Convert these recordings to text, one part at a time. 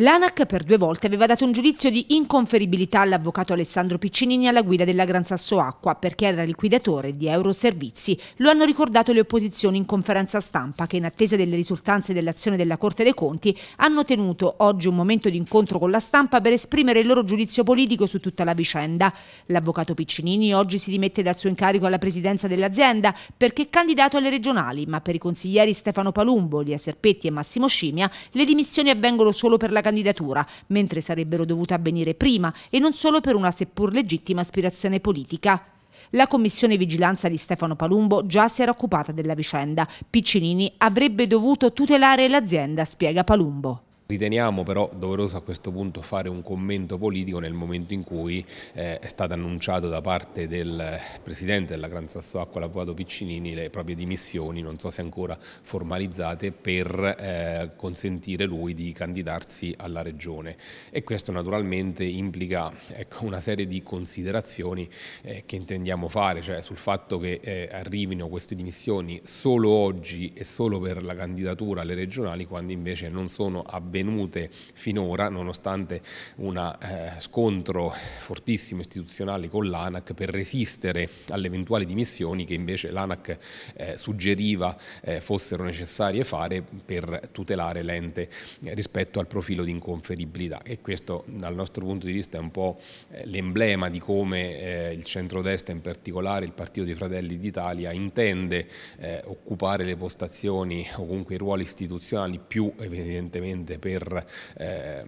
L'ANAC per due volte aveva dato un giudizio di inconferibilità all'avvocato Alessandro Piccinini alla guida della Gran Sasso Acqua perché era liquidatore di Euroservizi. Lo hanno ricordato le opposizioni in conferenza stampa che in attesa delle risultanze dell'azione della Corte dei Conti hanno tenuto oggi un momento di incontro con la stampa per esprimere il loro giudizio politico su tutta la vicenda. L'avvocato Piccinini oggi si dimette dal suo incarico alla presidenza dell'azienda perché è candidato alle regionali, ma per i consiglieri Stefano Palumbo, Lia Serpetti e Massimo Scimia le dimissioni avvengono solo per la candidatura, mentre sarebbero dovute avvenire prima e non solo per una seppur legittima aspirazione politica. La commissione vigilanza di Stefano Palumbo già si era occupata della vicenda. Piccinini avrebbe dovuto tutelare l'azienda, spiega Palumbo. Riteniamo però doveroso a questo punto fare un commento politico nel momento in cui eh, è stato annunciato da parte del eh, Presidente della Gran Sasso l'avvocato Piccinini, le proprie dimissioni, non so se ancora formalizzate, per eh, consentire lui di candidarsi alla Regione. E questo naturalmente implica ecco, una serie di considerazioni che intendiamo fare, cioè sul fatto che arrivino queste dimissioni solo oggi e solo per la candidatura alle regionali, quando invece non sono avvenute avvenute finora, nonostante un eh, scontro fortissimo istituzionale con l'ANAC per resistere alle eventuali dimissioni che invece l'ANAC eh, suggeriva eh, fossero necessarie fare per tutelare l'ente eh, rispetto al profilo di inconferibilità e questo dal nostro punto di vista è un po' eh, l'emblema di come eh, il centrodestra in particolare il partito dei fratelli d'Italia intende occupare le postazioni o comunque i ruoli istituzionali più evidentemente per per eh,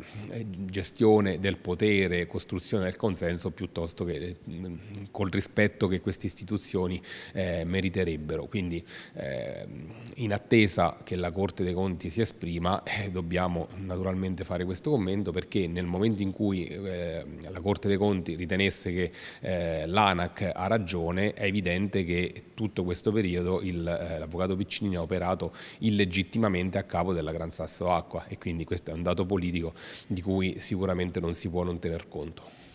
gestione del potere, costruzione del consenso, piuttosto che mm, col rispetto che queste istituzioni eh, meriterebbero. Quindi eh, in attesa che la Corte dei Conti si esprima eh, dobbiamo naturalmente fare questo commento perché nel momento in cui eh, la Corte dei Conti ritenesse che eh, l'ANAC ha ragione è evidente che tutto questo periodo l'avvocato Piccinini ha operato illegittimamente a capo della Gran Sasso Acqua e quindi questo è un dato politico di cui sicuramente non si può non tener conto.